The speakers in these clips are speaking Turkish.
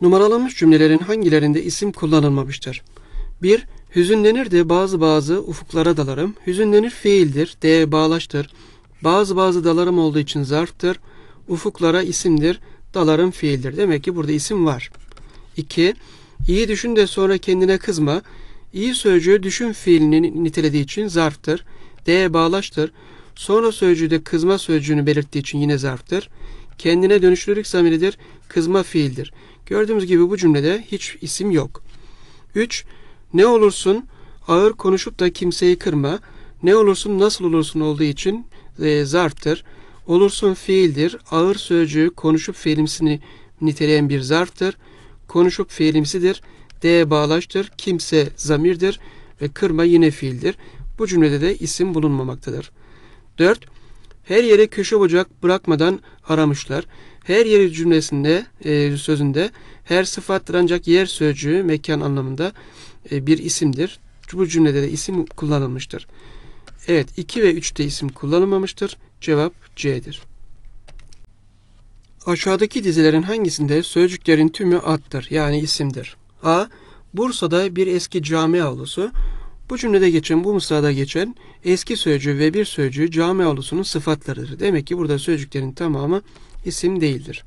Numaralanmış cümlelerin hangilerinde isim kullanılmamıştır? 1. Hüzünlenir de bazı bazı ufuklara dalarım. Hüzünlenir fiildir, de bağlaştır. Bazı bazı dalarım olduğu için zarftır. Ufuklara isimdir, dalarım fiildir. Demek ki burada isim var. 2. İyi düşün de sonra kendine kızma. İyi sözcüğü düşün fiilini nitelediği için zarftır. D'ye bağlaştır. Sonra sözcüğü de kızma sözcüğünü belirttiği için yine zarftır. Kendine dönüşlülük zamiridir. Kızma fiildir. Gördüğümüz gibi bu cümlede hiç isim yok. 3. Ne olursun ağır konuşup da kimseyi kırma. Ne olursun nasıl olursun olduğu için e, zarftır. Olursun fiildir. Ağır sözcüğü konuşup fiilimsini niteleyen bir zarftır. Konuşup fiilimsidir. D bağlaştır. Kimse zamirdir ve kırma yine fiildir. Bu cümlede de isim bulunmamaktadır. 4. Her yere köşe bucak bırakmadan aramışlar. Her yeri cümlesinde, e, sözünde her sıfattır ancak yer sözcüğü mekan anlamında e, bir isimdir. Bu cümlede de isim kullanılmıştır. Evet 2 ve 3'te isim kullanılmamıştır. Cevap C'dir. Aşağıdaki dizilerin hangisinde sözcüklerin tümü attır yani isimdir? A. Bursa'da bir eski cami avlusu, bu cümlede geçen, bu mısrada geçen eski sözcüğü ve bir sözcüğü camialusunun sıfatlarıdır. Demek ki burada sözcüklerin tamamı isim değildir.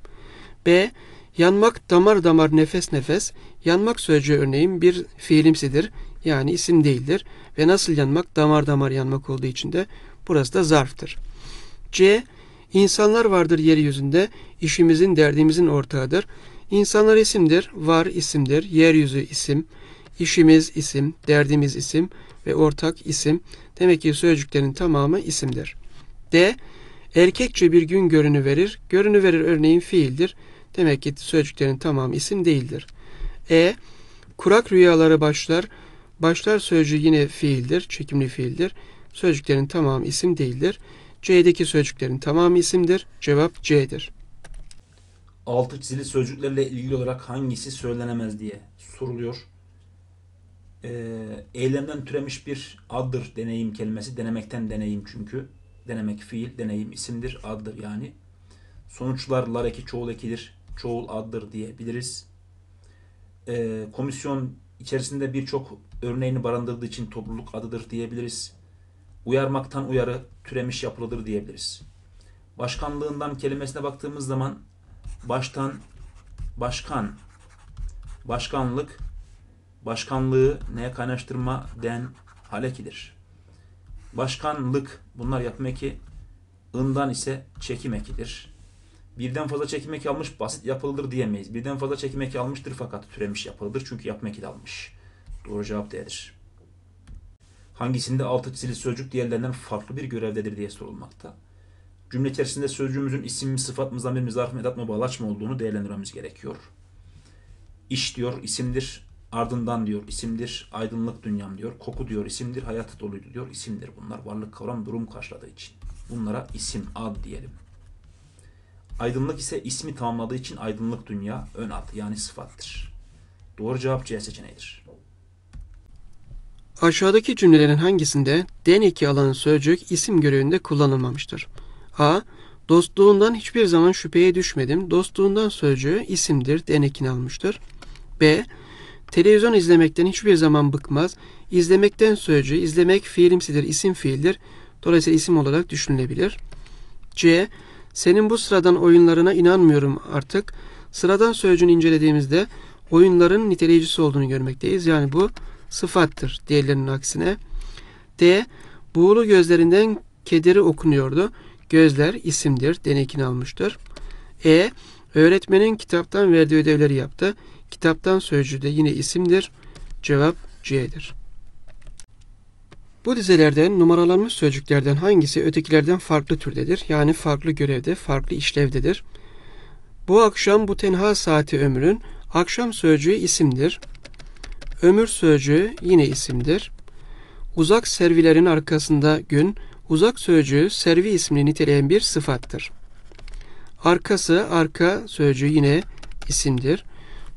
B. Yanmak damar damar nefes nefes. Yanmak sözcüğü örneğin bir fiilimsidir. Yani isim değildir. Ve nasıl yanmak? Damar damar yanmak olduğu için de burası da zarftır. C. İnsanlar vardır yeryüzünde. işimizin derdimizin ortağıdır. İnsanlar isimdir. Var isimdir. Yeryüzü isim. İşimiz isim, derdimiz isim ve ortak isim. Demek ki sözcüklerin tamamı isimdir. D. Erkekçe bir gün görünü verir. Görünü verir örneğin fiildir. Demek ki sözcüklerin tamamı isim değildir. E. Kurak rüyaları başlar. Başlar sözcüğü yine fiildir, çekimli fiildir. Sözcüklerin tamamı isim değildir. C'deki sözcüklerin tamamı isimdir. Cevap C'dir. Altı çizili sözcüklerle ilgili olarak hangisi söylenemez diye soruluyor e, eylemden türemiş bir addır deneyim kelimesi. Denemekten deneyim çünkü. Denemek fiil, deneyim isimdir, addır yani. Sonuçlar lar eki, çoğul ekidir, çoğul addır diyebiliriz. E, komisyon içerisinde birçok örneğini barındırdığı için topluluk adıdır diyebiliriz. Uyarmaktan uyarı türemiş yapılıdır diyebiliriz. Başkanlığından kelimesine baktığımız zaman baştan başkan, başkanlık, başkanlığı neye kaynaştırma den halekidir. Başkanlık bunlar yapmeki ından ise çekim ekidir. Birden fazla çekim eki almış basit yapılıdır diyemeyiz. Birden fazla çekim eki almıştır fakat türemiş yapılıdır çünkü yapmak eki almış. Doğru cevap D'dir. Hangisinde altı çizili sözcük diğerlerinden farklı bir görevdedir diye sorulmakta. Cümle içerisinde sözcüğümüzün isim mi, sıfat mı, zamir mi, zarf mı, edat mı, bağlaç mı olduğunu değerlendirmemiz gerekiyor. İş diyor, isimdir. Ardından diyor isimdir, aydınlık dünyam diyor, koku diyor isimdir, hayat doluydu diyor isimdir. Bunlar varlık kavram durum karşıladığı için. Bunlara isim, ad diyelim. Aydınlık ise ismi tamamladığı için aydınlık dünya ön ad yani sıfattır. Doğru cevap C seçeneğidir. Aşağıdaki cümlelerin hangisinde deneki alan sözcük isim görevinde kullanılmamıştır? A. Dostluğundan hiçbir zaman şüpheye düşmedim. Dostluğundan sözcüğü isimdir, denekini almıştır. B. Televizyon izlemekten hiçbir zaman bıkmaz. İzlemekten sözcü, izlemek fiilimsidir, isim fiildir. Dolayısıyla isim olarak düşünülebilir. C. Senin bu sıradan oyunlarına inanmıyorum artık. Sıradan sözcüğünü incelediğimizde oyunların niteleyicisi olduğunu görmekteyiz. Yani bu sıfattır diğerlerinin aksine. D. Buğulu gözlerinden kederi okunuyordu. Gözler isimdir. Denekini almıştır. E. Öğretmenin kitaptan verdiği ödevleri yaptı. Kitaptan sözcüğü de yine isimdir. Cevap C'dir. Bu dizelerden numaralanmış sözcüklerden hangisi ötekilerden farklı türdedir? Yani farklı görevde, farklı işlevdedir. Bu akşam bu tenha saati ömrün. Akşam sözcüğü isimdir. Ömür sözcüğü yine isimdir. Uzak servilerin arkasında gün, uzak sözcüğü servi ismini niteleyen bir sıfattır. Arkası, arka sözcüğü yine isimdir.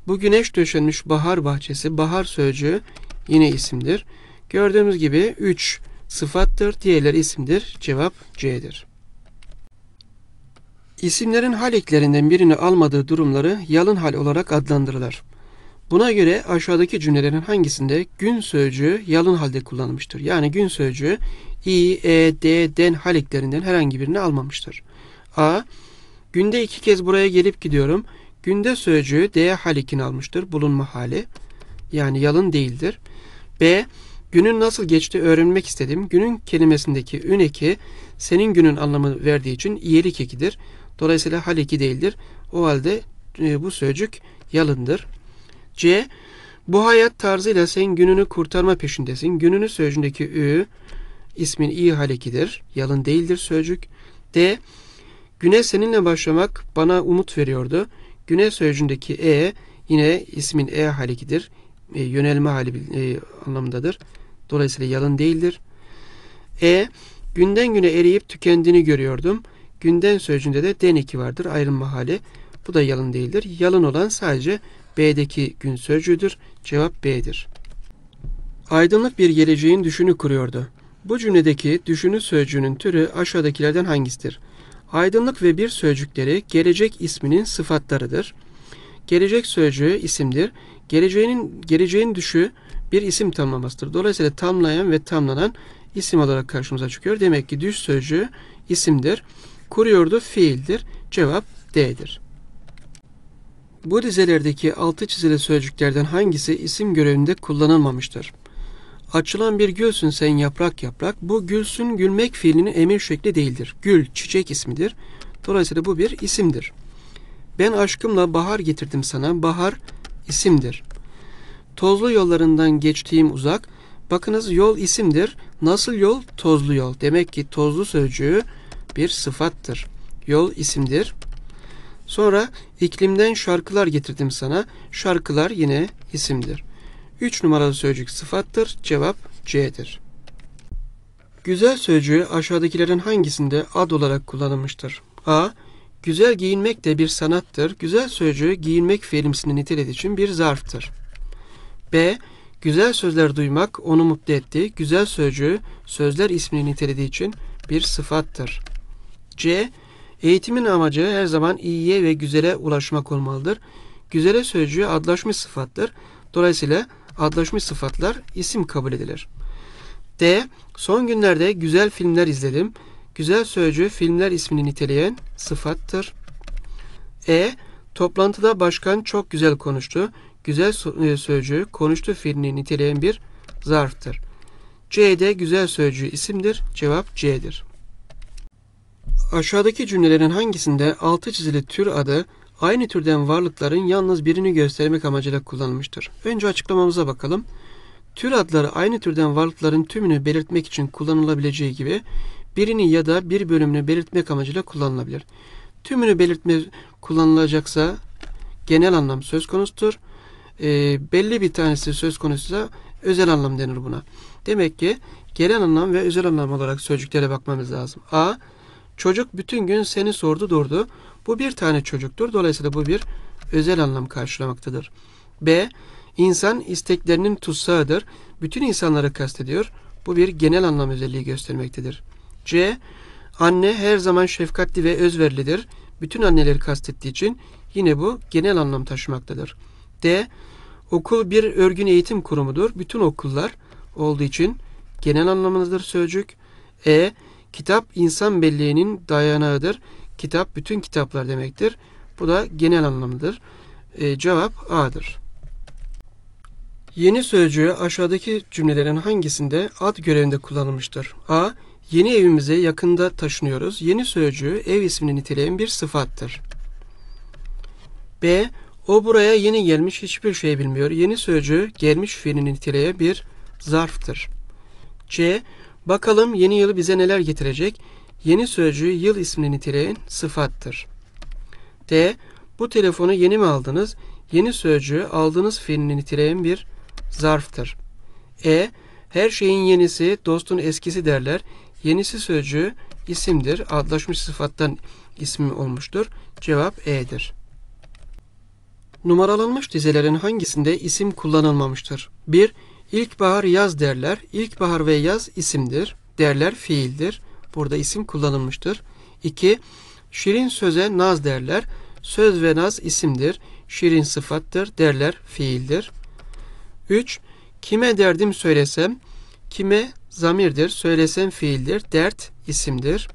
Bu güneş döşenmiş bahar bahçesi, bahar sözcüğü yine isimdir. Gördüğümüz gibi 3 sıfattır, Diğerler isimdir. Cevap C'dir. İsimlerin hal eklerinden birini almadığı durumları yalın hal olarak adlandırılır. Buna göre aşağıdaki cümlelerin hangisinde gün sözcüğü yalın halde kullanılmıştır? Yani gün sözcüğü i, e, d, den hal eklerinden herhangi birini almamıştır. A. Günde iki kez buraya gelip gidiyorum. Günde sözcüğü D halikin almıştır. Bulunma hali. Yani yalın değildir. B. Günün nasıl geçti öğrenmek istedim. Günün kelimesindeki ün eki senin günün anlamı verdiği için iyelik ekidir. Dolayısıyla hal değildir. O halde e, bu sözcük yalındır. C. Bu hayat tarzıyla sen gününü kurtarma peşindesin. Gününü sözcüğündeki ü ismin i halikidir Yalın değildir sözcük. D. Güne seninle başlamak bana umut veriyordu. Güneş sözcüğündeki e yine ismin e halikidir. E, yönelme hali e, anlamındadır. Dolayısıyla yalın değildir. E günden güne eriyip tükendiğini görüyordum. Günden sözcüğünde de den iki vardır. Ayrılma hali. Bu da yalın değildir. Yalın olan sadece B'deki gün sözcüğüdür. Cevap B'dir. Aydınlık bir geleceğin düşünü kuruyordu. Bu cümledeki düşünü sözcüğünün türü aşağıdakilerden hangisidir? Aydınlık ve bir sözcükleri gelecek isminin sıfatlarıdır. Gelecek sözcüğü isimdir. Geleceğinin geleceğin düşü bir isim tamlamasıdır. Dolayısıyla tamlayan ve tamlanan isim olarak karşımıza çıkıyor. Demek ki düş sözcüğü isimdir. Kuruyordu fiildir. Cevap D'dir. Bu dizelerdeki altı çizili sözcüklerden hangisi isim görevinde kullanılmamıştır? Açılan bir gülsün sen yaprak yaprak. Bu gülsün gülmek fiilinin emir şekli değildir. Gül çiçek ismidir. Dolayısıyla bu bir isimdir. Ben aşkımla bahar getirdim sana. Bahar isimdir. Tozlu yollarından geçtiğim uzak. Bakınız yol isimdir. Nasıl yol? Tozlu yol. Demek ki tozlu sözcüğü bir sıfattır. Yol isimdir. Sonra iklimden şarkılar getirdim sana. Şarkılar yine isimdir. 3 numaralı sözcük sıfattır. Cevap C'dir. Güzel sözcüğü aşağıdakilerin hangisinde ad olarak kullanılmıştır? A. Güzel giyinmek de bir sanattır. Güzel sözcüğü giyinmek fiilimsini nitelediği için bir zarftır. B. Güzel sözler duymak onu mutlu etti. Güzel sözcüğü sözler ismini nitelediği için bir sıfattır. C. Eğitimin amacı her zaman iyiye ve güzele ulaşmak olmalıdır. Güzele sözcüğü adlaşmış sıfattır. Dolayısıyla adlaşmış sıfatlar isim kabul edilir. D. Son günlerde güzel filmler izledim. Güzel sözcü filmler ismini niteleyen sıfattır. E. Toplantıda başkan çok güzel konuştu. Güzel e, sözcüğü konuştu fiilini niteleyen bir zarftır. C'de güzel sözcüğü isimdir. Cevap C'dir. Aşağıdaki cümlelerin hangisinde altı çizili tür adı aynı türden varlıkların yalnız birini göstermek amacıyla kullanılmıştır. Önce açıklamamıza bakalım. Tür adları aynı türden varlıkların tümünü belirtmek için kullanılabileceği gibi birini ya da bir bölümünü belirtmek amacıyla kullanılabilir. Tümünü belirtme kullanılacaksa genel anlam söz konusudur. E, belli bir tanesi söz konusuysa özel anlam denir buna. Demek ki genel anlam ve özel anlam olarak sözcüklere bakmamız lazım. A. Çocuk bütün gün seni sordu durdu. Bu bir tane çocuktur. Dolayısıyla bu bir özel anlam karşılamaktadır. B. İnsan isteklerinin tutsağıdır. Bütün insanları kastediyor. Bu bir genel anlam özelliği göstermektedir. C. Anne her zaman şefkatli ve özverlidir. Bütün anneleri kastettiği için yine bu genel anlam taşımaktadır. D. Okul bir örgün eğitim kurumudur. Bütün okullar olduğu için genel anlamındadır sözcük. E Kitap insan belleğinin dayanağıdır. Kitap bütün kitaplar demektir. Bu da genel anlamıdır. E, cevap A'dır. Yeni sözcüğü aşağıdaki cümlelerin hangisinde ad görevinde kullanılmıştır? A. Yeni evimize yakında taşınıyoruz. Yeni sözcüğü ev ismini niteleyen bir sıfattır. B. O buraya yeni gelmiş hiçbir şey bilmiyor. Yeni sözcüğü gelmiş fiilini niteleye bir zarftır. C. Bakalım yeni yılı bize neler getirecek? Yeni sözcüğü yıl ismini niteleyen sıfattır. D. Bu telefonu yeni mi aldınız? Yeni sözcüğü aldığınız fiilini niteleyen bir zarftır. E. Her şeyin yenisi, dostun eskisi derler. Yenisi sözcüğü isimdir. Adlaşmış sıfattan ismi olmuştur. Cevap E'dir. Numaralanmış dizelerin hangisinde isim kullanılmamıştır? 1- İlkbahar yaz derler. İlkbahar ve yaz isimdir. Derler fiildir. Burada isim kullanılmıştır. 2. Şirin söze naz derler. Söz ve naz isimdir. Şirin sıfattır. Derler fiildir. 3. Kime derdim söylesem, kime zamirdir, söylesem fiildir, dert isimdir.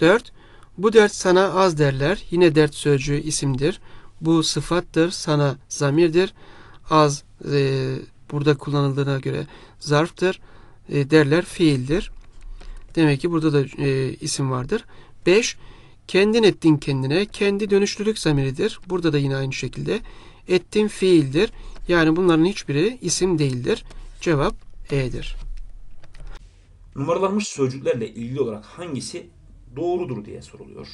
4. Bu dert sana az derler, yine dert sözcüğü isimdir. Bu sıfattır, sana zamirdir, az e, burada kullanıldığına göre zarftır. E, derler fiildir. Demek ki burada da e, isim vardır. 5. Kendin ettin kendine. Kendi dönüşlülük zamiridir. Burada da yine aynı şekilde. Ettin fiildir. Yani bunların hiçbiri isim değildir. Cevap E'dir. Numaralanmış sözcüklerle ilgili olarak hangisi doğrudur diye soruluyor.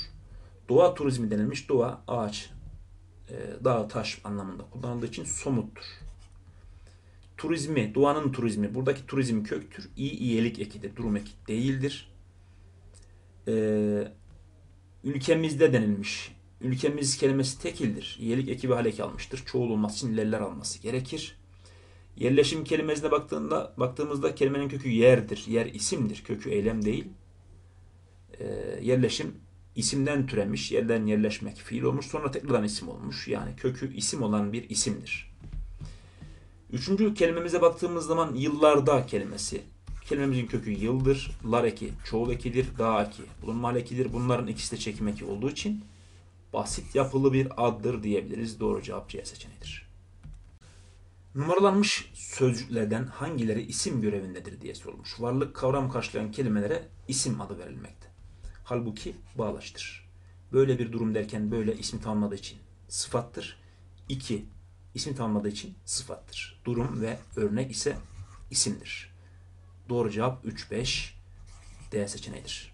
Doğa turizmi denilmiş doğa ağaç, e, dağ, taş anlamında kullanıldığı için somuttur turizmi, doğanın turizmi, buradaki turizm köktür. İyi iyilik ekidir, durum eki değildir. Ee, ülkemizde denilmiş. Ülkemiz kelimesi tekildir. İyilik eki ve halek almıştır. Çoğul olması için leller alması gerekir. Yerleşim kelimesine baktığında, baktığımızda kelimenin kökü yerdir. Yer isimdir, kökü eylem değil. Ee, yerleşim isimden türemiş, yerden yerleşmek fiil olmuş, sonra tekrardan isim olmuş. Yani kökü isim olan bir isimdir. Üçüncü kelimemize baktığımız zaman yıllarda kelimesi. Kelimemizin kökü yıldır, lar eki, çoğul ekidir, da eki, bulunma ekidir. Bunların ikisi de çekim eki olduğu için basit yapılı bir addır diyebiliriz. Doğru cevap C seçeneğidir. Numaralanmış sözcüklerden hangileri isim görevindedir diye sorulmuş. Varlık kavramı karşılayan kelimelere isim adı verilmekte. Halbuki bağlaçtır. Böyle bir durum derken böyle ismi tamamladığı için sıfattır. 2 isim tanımladığı için sıfattır. Durum ve örnek ise isimdir. Doğru cevap 3-5 D seçeneğidir.